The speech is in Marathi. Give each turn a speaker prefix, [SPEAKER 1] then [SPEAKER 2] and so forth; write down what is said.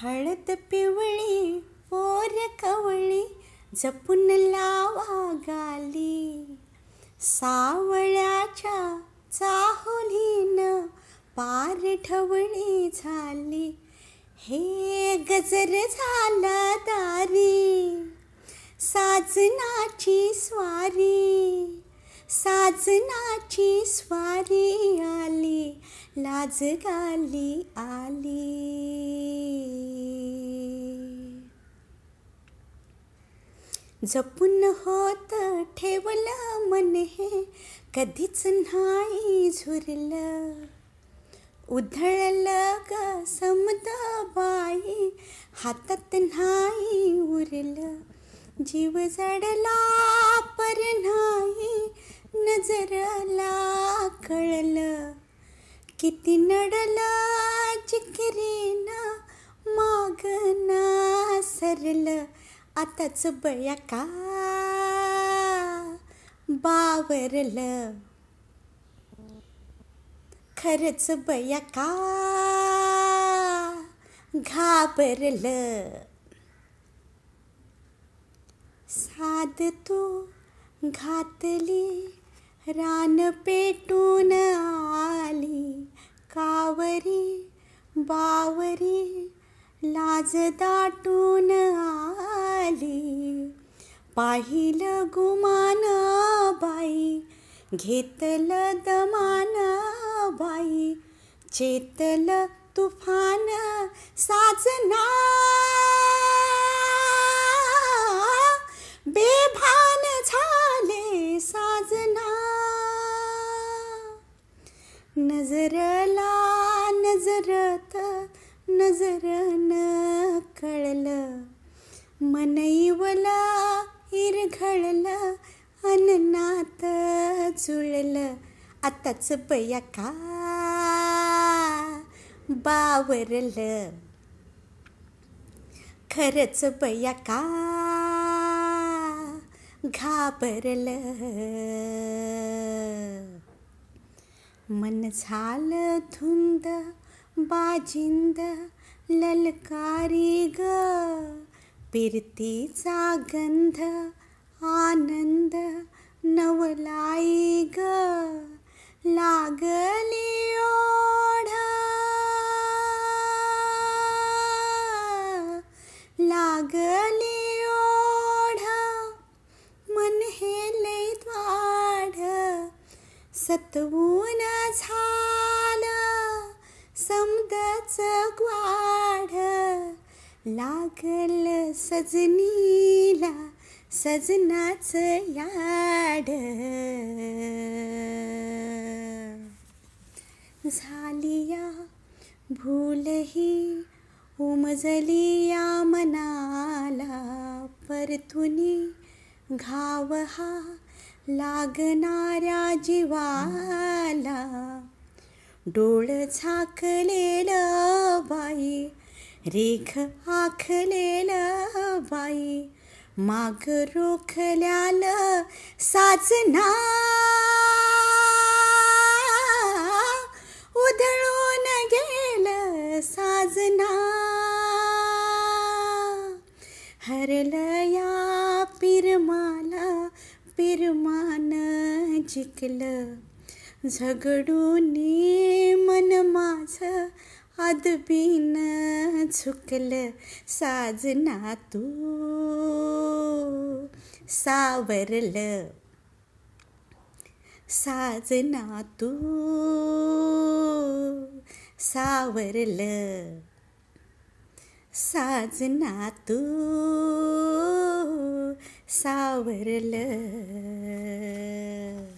[SPEAKER 1] हळद पिवळी ओर कवळी जपून लावा गाली सावळ्याच्या चाहोलीनं पार ठवणी झाली हे गजर झाला दारी साजनाची स्वारी साजनाची स्वारी आली लाज गाली आली जपून होत ठेवलं मन हे कधीच नाही झुरलं उधळलं ग समद बाई हातात नाही उरलं जीव जडला पर नाही नजरला कळलं किती नडला माग मागना सरलं आताच बया का बावरलं खरंच बया का घाबरलं खाद तू घातली रान पेटून आली कावरी बावरी लाज दाटून आली पाहिलं गुमान बाई घेतलं दमान बाई चेतल तुफान साजना नजरला नजरत नजर न कळलं मनईवला हिरघळलं अननात जुळलं आताच पया का बावरलं खरंच पया का घाबरलं मन झाल धुंद बाजिंद ललकारी ग पिरतीचा गंध आनंद नवलाई ग लागली ओढ लागली ओढ मन हे सतवून झालं समदच वाढ लागल सजनीला सजनाच याड झालिया भूलही उमजलिया मनाला परतुनी घाव हा लागणाऱ्या जीवाला डोळ झाकलेलं बाई रेख आखलेलं बाई माग रोखल्याल साजना उधळून गेलं साजना हरलया पिरमाला पिरमा जिंकलं झगडून मन माझं आदबीन झुकलं साजना तू सावरलं साजना तू सावरलं साजना तू सावरलं